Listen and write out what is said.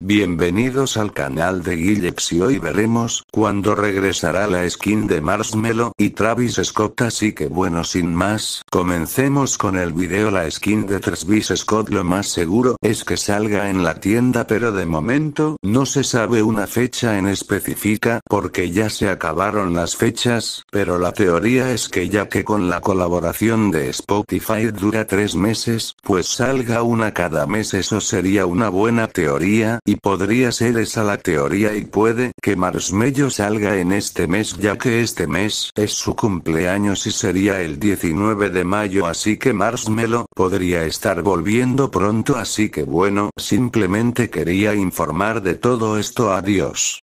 Bienvenidos al canal de Gillex y hoy veremos cuando regresará la skin de Marshmello y Travis Scott así que bueno sin más, comencemos con el video la skin de Travis Scott lo más seguro es que salga en la tienda pero de momento no se sabe una fecha en específica porque ya se acabaron las fechas, pero la teoría es que ya que con la colaboración de Spotify dura tres meses, pues salga una cada mes eso sería una buena teoría y podría ser esa la teoría y puede que Marsmello salga en este mes ya que este mes es su cumpleaños y sería el 19 de mayo así que Marshmello podría estar volviendo pronto así que bueno simplemente quería informar de todo esto adiós.